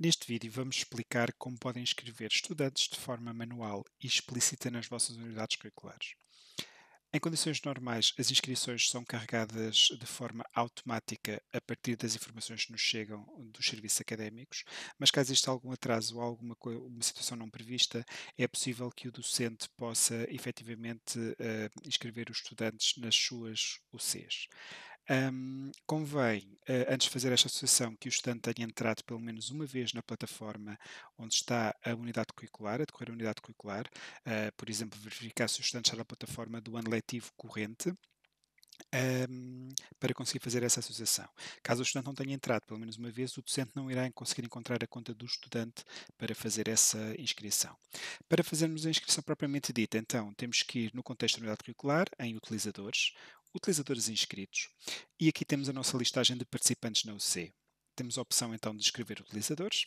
Neste vídeo vamos explicar como podem inscrever estudantes de forma manual e explícita nas vossas unidades curriculares. Em condições normais, as inscrições são carregadas de forma automática a partir das informações que nos chegam dos serviços académicos, mas caso exista algum atraso ou alguma situação não prevista, é possível que o docente possa efetivamente uh, inscrever os estudantes nas suas UCs. Um, convém, uh, antes de fazer esta associação, que o estudante tenha entrado pelo menos uma vez na plataforma onde está a unidade curricular, a decorrer a unidade curricular, uh, por exemplo, verificar se o estudante está na plataforma do ano letivo corrente um, para conseguir fazer essa associação. Caso o estudante não tenha entrado pelo menos uma vez, o docente não irá conseguir encontrar a conta do estudante para fazer essa inscrição. Para fazermos a inscrição propriamente dita, então, temos que ir no contexto da unidade curricular, em utilizadores, utilizadores inscritos, e aqui temos a nossa listagem de participantes na UC. Temos a opção então de escrever utilizadores,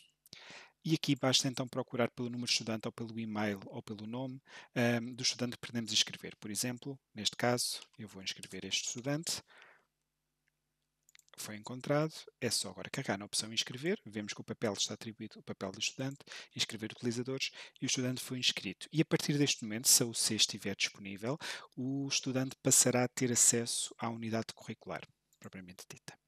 e aqui basta então procurar pelo número de estudante ou pelo e-mail ou pelo nome um, do estudante que pretendemos inscrever. Por exemplo, neste caso, eu vou inscrever este estudante. Foi encontrado, é só agora carregar na opção inscrever, vemos que o papel está atribuído, o papel do estudante, inscrever utilizadores e o estudante foi inscrito. E a partir deste momento, se o C estiver disponível, o estudante passará a ter acesso à unidade curricular, propriamente dita.